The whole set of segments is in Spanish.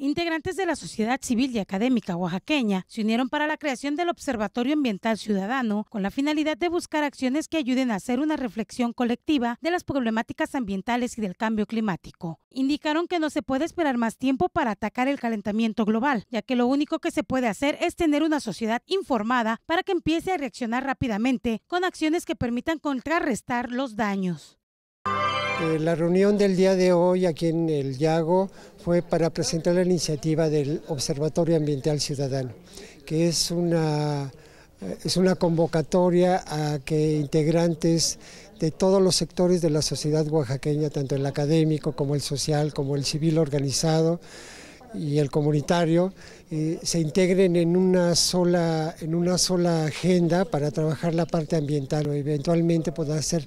Integrantes de la sociedad civil y académica oaxaqueña se unieron para la creación del Observatorio Ambiental Ciudadano con la finalidad de buscar acciones que ayuden a hacer una reflexión colectiva de las problemáticas ambientales y del cambio climático. Indicaron que no se puede esperar más tiempo para atacar el calentamiento global, ya que lo único que se puede hacer es tener una sociedad informada para que empiece a reaccionar rápidamente con acciones que permitan contrarrestar los daños. Eh, la reunión del día de hoy aquí en el Yago fue para presentar la iniciativa del Observatorio Ambiental Ciudadano, que es una, eh, es una convocatoria a que integrantes de todos los sectores de la sociedad oaxaqueña, tanto el académico como el social, como el civil organizado, y el comunitario eh, se integren en una, sola, en una sola agenda para trabajar la parte ambiental o eventualmente pueda ser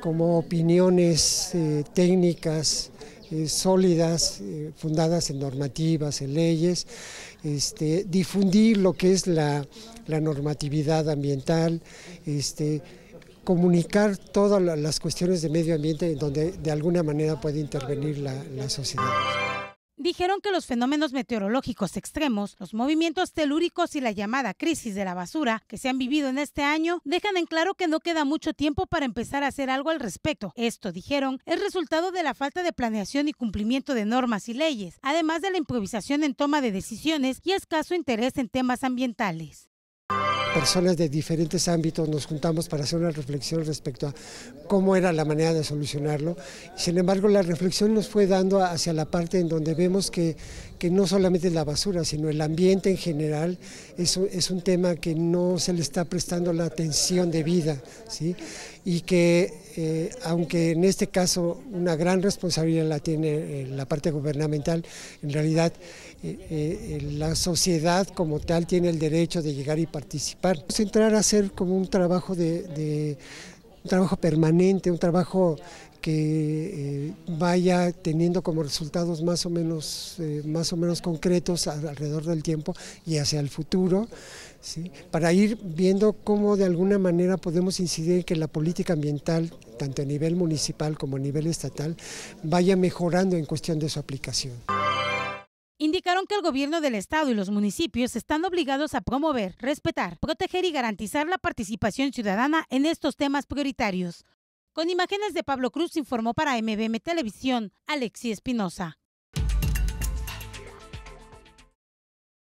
como opiniones eh, técnicas eh, sólidas, fundadas en normativas, en leyes, este, difundir lo que es la, normatividad ambiental, este, comunicar todas las cuestiones de medio ambiente en donde de alguna manera puede intervenir la sociedad dijeron que los fenómenos meteorológicos extremos, los movimientos telúricos y la llamada crisis de la basura que se han vivido en este año dejan en claro que no queda mucho tiempo para empezar a hacer algo al respecto. Esto, dijeron, es resultado de la falta de planeación y cumplimiento de normas y leyes, además de la improvisación en toma de decisiones y escaso interés en temas ambientales personas de diferentes ámbitos nos juntamos para hacer una reflexión respecto a cómo era la manera de solucionarlo. Sin embargo, la reflexión nos fue dando hacia la parte en donde vemos que, no solamente la basura, sino el ambiente en general es, es un tema que no se le está prestando la atención debida. ¿sí? y que eh, aunque en este caso una gran responsabilidad la tiene eh, la parte gubernamental, en realidad eh, la sociedad como tal tiene el derecho de llegar y participar. Centrar pues a hacer como un trabajo de un trabajo permanente, un trabajo que eh, vaya teniendo como resultados más o menos, eh, más o menos concretos alrededor del tiempo y hacia el futuro, para ir viendo cómo de alguna manera podemos incidir en que la política ambiental, tanto a nivel municipal como a nivel estatal, vaya mejorando en cuestión de su aplicación indicaron que el gobierno del estado y los municipios están obligados a promover, respetar, proteger y garantizar la participación ciudadana en estos temas prioritarios. Con imágenes de Pablo Cruz informó para MBM Televisión Alexi Espinosa.